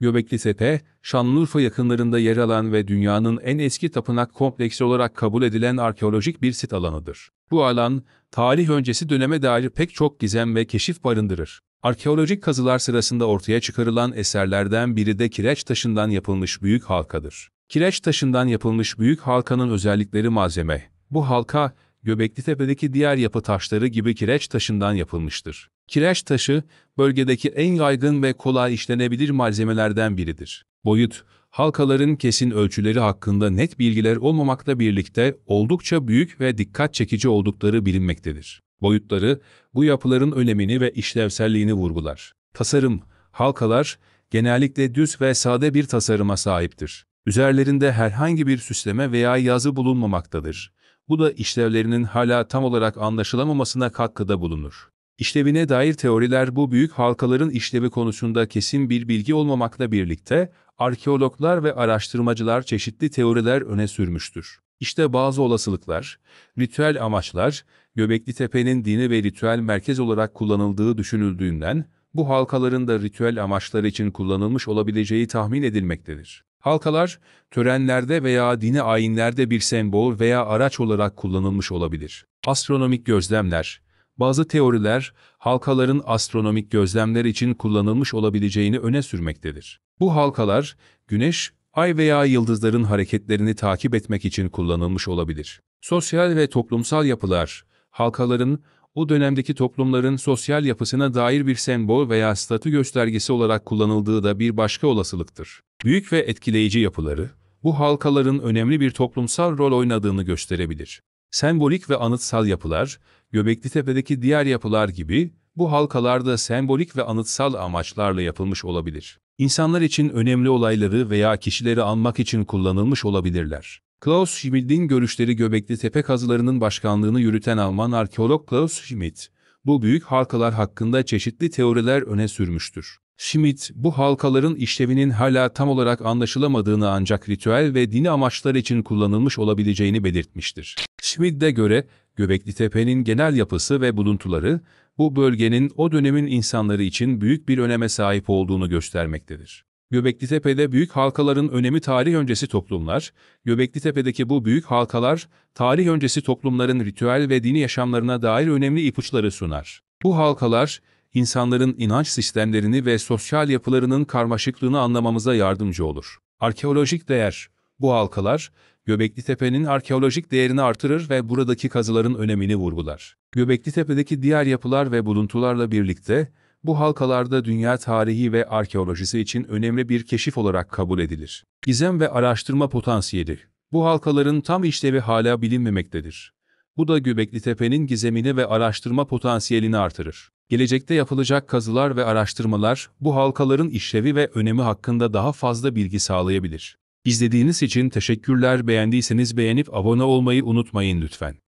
Göbekli Tepe, Şanlıurfa yakınlarında yer alan ve dünyanın en eski tapınak kompleksi olarak kabul edilen arkeolojik bir sit alanıdır. Bu alan, tarih öncesi döneme dair pek çok gizem ve keşif barındırır. Arkeolojik kazılar sırasında ortaya çıkarılan eserlerden biri de kireç taşından yapılmış büyük halkadır. Kireç taşından yapılmış büyük halkanın özellikleri malzeme. Bu halka, Göbeklitepe'deki diğer yapı taşları gibi kireç taşından yapılmıştır. Kireç taşı, bölgedeki en yaygın ve kolay işlenebilir malzemelerden biridir. Boyut, halkaların kesin ölçüleri hakkında net bilgiler olmamakla birlikte oldukça büyük ve dikkat çekici oldukları bilinmektedir. Boyutları, bu yapıların önemini ve işlevselliğini vurgular. Tasarım, halkalar, genellikle düz ve sade bir tasarıma sahiptir. Üzerlerinde herhangi bir süsleme veya yazı bulunmamaktadır. Bu da işlevlerinin hala tam olarak anlaşılamamasına katkıda bulunur. İşlevine dair teoriler bu büyük halkaların işlevi konusunda kesin bir bilgi olmamakla birlikte, arkeologlar ve araştırmacılar çeşitli teoriler öne sürmüştür. İşte bazı olasılıklar, ritüel amaçlar, Göbekli Tepe'nin dini ve ritüel merkez olarak kullanıldığı düşünüldüğünden, bu halkaların da ritüel amaçlar için kullanılmış olabileceği tahmin edilmektedir. Halkalar, törenlerde veya dini ayinlerde bir sembol veya araç olarak kullanılmış olabilir. Astronomik gözlemler Bazı teoriler, halkaların astronomik gözlemler için kullanılmış olabileceğini öne sürmektedir. Bu halkalar, güneş, ay veya yıldızların hareketlerini takip etmek için kullanılmış olabilir. Sosyal ve toplumsal yapılar, halkaların, o dönemdeki toplumların sosyal yapısına dair bir sembol veya statü göstergesi olarak kullanıldığı da bir başka olasılıktır. Büyük ve etkileyici yapıları, bu halkaların önemli bir toplumsal rol oynadığını gösterebilir. Sembolik ve anıtsal yapılar, Göbeklitepe'deki diğer yapılar gibi, bu halkalarda sembolik ve anıtsal amaçlarla yapılmış olabilir. İnsanlar için önemli olayları veya kişileri anmak için kullanılmış olabilirler. Klaus Schmidt'in görüşleri Göbekli Tepe kazılarının başkanlığını yürüten Alman arkeolog Klaus Schmidt, bu büyük halkalar hakkında çeşitli teoriler öne sürmüştür. Schmidt, bu halkaların işlevinin hala tam olarak anlaşılamadığını ancak ritüel ve dini amaçlar için kullanılmış olabileceğini belirtmiştir. Schmidt'e göre, Göbekli Tepe'nin genel yapısı ve buluntuları, bu bölgenin o dönemin insanları için büyük bir öneme sahip olduğunu göstermektedir. Göbekli Tepe'de büyük halkaların önemi tarih öncesi toplumlar, Göbekli Tepe'deki bu büyük halkalar, tarih öncesi toplumların ritüel ve dini yaşamlarına dair önemli ipuçları sunar. Bu halkalar, insanların inanç sistemlerini ve sosyal yapılarının karmaşıklığını anlamamıza yardımcı olur. Arkeolojik değer Bu halkalar, Göbekli Tepe'nin arkeolojik değerini artırır ve buradaki kazıların önemini vurgular. Göbekli Tepe'deki diğer yapılar ve buluntularla birlikte, bu halkalarda dünya tarihi ve arkeolojisi için önemli bir keşif olarak kabul edilir. Gizem ve araştırma potansiyeli Bu halkaların tam işlevi hala bilinmemektedir. Bu da Göbekli Tepe'nin gizemini ve araştırma potansiyelini artırır gelecekte yapılacak kazılar ve araştırmalar bu halkaların işlevi ve önemi hakkında daha fazla bilgi sağlayabilir. İzlediğiniz için teşekkürler. Beğendiyseniz beğenip abone olmayı unutmayın lütfen.